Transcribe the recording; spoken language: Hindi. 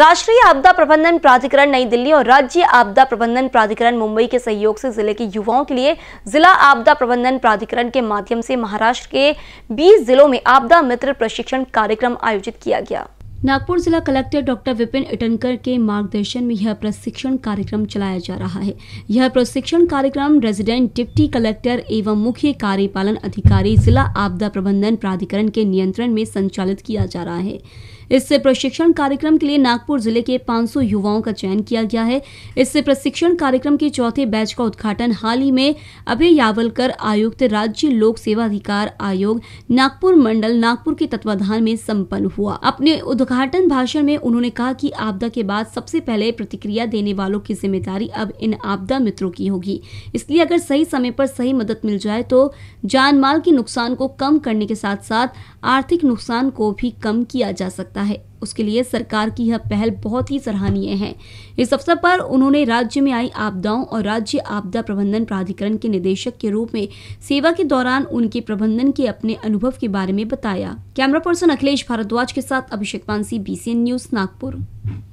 राष्ट्रीय आपदा प्रबंधन प्राधिकरण नई दिल्ली और राज्य आपदा प्रबंधन प्राधिकरण मुंबई के सहयोग से जिले के युवाओं के लिए जिला आपदा प्रबंधन प्राधिकरण के माध्यम से महाराष्ट्र के 20 जिलों में आपदा मित्र प्रशिक्षण कार्यक्रम आयोजित किया गया नागपुर जिला कलेक्टर डॉक्टर विपिन इटनकर के मार्गदर्शन में यह प्रशिक्षण कार्यक्रम चलाया जा रहा है यह प्रशिक्षण कार्यक्रम रेजिडेंट डिप्टी कलेक्टर एवं मुख्य कार्यपालन अधिकारी जिला आपदा प्रबंधन प्राधिकरण के नियंत्रण में संचालित किया जा रहा है इस प्रशिक्षण कार्यक्रम के लिए नागपुर जिले के 500 युवाओं का चयन किया गया है इस प्रशिक्षण कार्यक्रम के चौथे बैच का उद्घाटन हाल ही में अभय यावलकर आयुक्त राज्य लोक सेवा अधिकार आयोग नागपुर मंडल नागपुर के तत्वाधान में सम्पन्न हुआ अपने उद्घाटन भाषण में उन्होंने कहा की आपदा के बाद सबसे पहले प्रतिक्रिया देने वालों की जिम्मेदारी अब इन आपदा मित्रों की होगी इसलिए अगर सही समय पर सही मदद मिल जाए तो जान माल के नुकसान को कम करने के साथ साथ आर्थिक नुकसान को भी कम किया जा सकता है सकता है उसके लिए सरकार की यह पहल बहुत ही सराहनीय है इस अवसर पर उन्होंने राज्य में आई आपदाओं और राज्य आपदा प्रबंधन प्राधिकरण के निदेशक के रूप में सेवा के दौरान उनके प्रबंधन के अपने अनुभव के बारे में बताया कैमरा पर्सन अखिलेश भारद्वाज के साथ अभिषेक पानसी बी न्यूज नागपुर